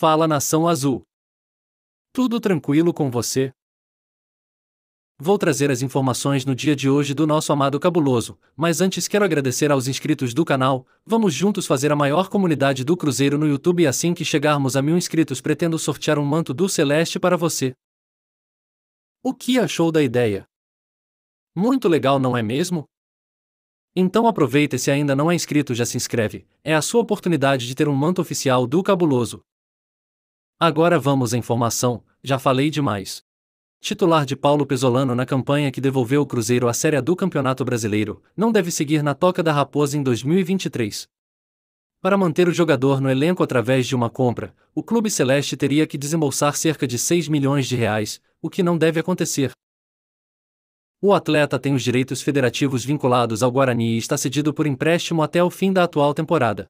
Fala Nação Azul. Tudo tranquilo com você? Vou trazer as informações no dia de hoje do nosso amado cabuloso, mas antes quero agradecer aos inscritos do canal. Vamos juntos fazer a maior comunidade do Cruzeiro no YouTube e assim que chegarmos a mil inscritos pretendo sortear um manto do Celeste para você. O que achou da ideia? Muito legal, não é mesmo? Então aproveita e se ainda não é inscrito já se inscreve, é a sua oportunidade de ter um manto oficial do cabuloso. Agora vamos à informação, já falei demais. Titular de Paulo Pesolano na campanha que devolveu o Cruzeiro à Série A do Campeonato Brasileiro, não deve seguir na toca da Raposa em 2023. Para manter o jogador no elenco através de uma compra, o clube celeste teria que desembolsar cerca de 6 milhões de reais, o que não deve acontecer. O atleta tem os direitos federativos vinculados ao Guarani e está cedido por empréstimo até o fim da atual temporada.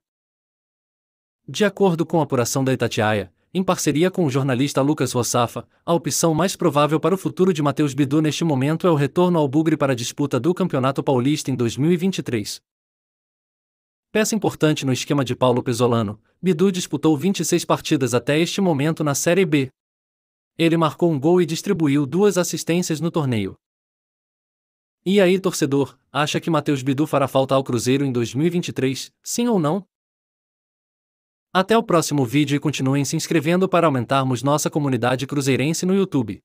De acordo com a apuração da Itatiaia, em parceria com o jornalista Lucas Rossafa, a opção mais provável para o futuro de Matheus Bidu neste momento é o retorno ao Bugre para a disputa do Campeonato Paulista em 2023. Peça importante no esquema de Paulo Pesolano, Bidu disputou 26 partidas até este momento na Série B. Ele marcou um gol e distribuiu duas assistências no torneio. E aí, torcedor, acha que Matheus Bidu fará falta ao Cruzeiro em 2023, sim ou não? Até o próximo vídeo e continuem se inscrevendo para aumentarmos nossa comunidade cruzeirense no YouTube.